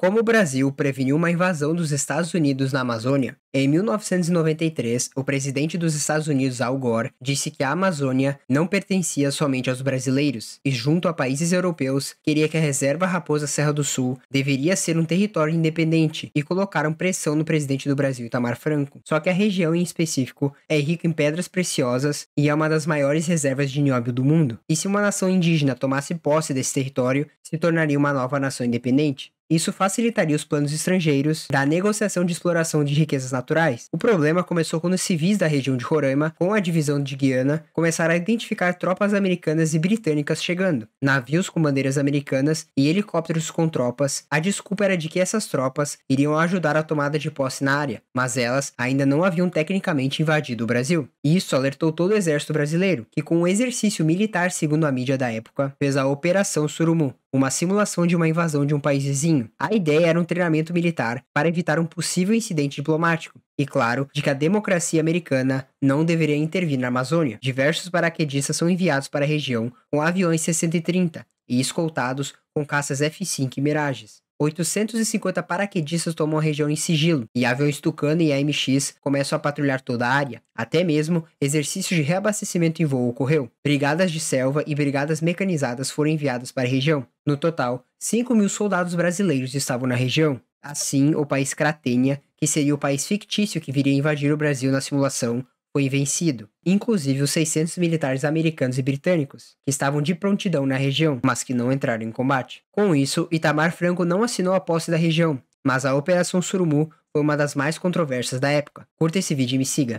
Como o Brasil preveniu uma invasão dos Estados Unidos na Amazônia, em 1993, o presidente dos Estados Unidos, Al Gore, disse que a Amazônia não pertencia somente aos brasileiros e, junto a países europeus, queria que a Reserva Raposa Serra do Sul deveria ser um território independente e colocaram pressão no presidente do Brasil, Itamar Franco. Só que a região em específico é rica em pedras preciosas e é uma das maiores reservas de nióbio do mundo. E se uma nação indígena tomasse posse desse território, se tornaria uma nova nação independente. Isso facilitaria os planos estrangeiros da negociação de exploração de riquezas naturais. O problema começou quando os civis da região de Roraima, com a divisão de Guiana, começaram a identificar tropas americanas e britânicas chegando, navios com bandeiras americanas e helicópteros com tropas. A desculpa era de que essas tropas iriam ajudar a tomada de posse na área, mas elas ainda não haviam tecnicamente invadido o Brasil. Isso alertou todo o exército brasileiro, que com um exercício militar, segundo a mídia da época, fez a Operação Surumu, uma simulação de uma invasão de um país vizinho. A ideia era um treinamento militar para evitar um possível incidente diplomático, e claro, de que a democracia americana não deveria intervir na Amazônia. Diversos paraquedistas são enviados para a região com aviões 630 e escoltados com caças F-5 e Mirages. 850 paraquedistas tomam a região em sigilo e aviões Tucano e AMX começam a patrulhar toda a área. Até mesmo exercício de reabastecimento em voo ocorreu. Brigadas de selva e brigadas mecanizadas foram enviadas para a região. No total, 5 mil soldados brasileiros estavam na região. Assim, o país Cratênia, que seria o país fictício que viria invadir o Brasil na simulação, foi vencido, inclusive os 600 militares americanos e britânicos, que estavam de prontidão na região, mas que não entraram em combate. Com isso, Itamar Franco não assinou a posse da região, mas a Operação Surumu foi uma das mais controversas da época. Curta esse vídeo e me siga.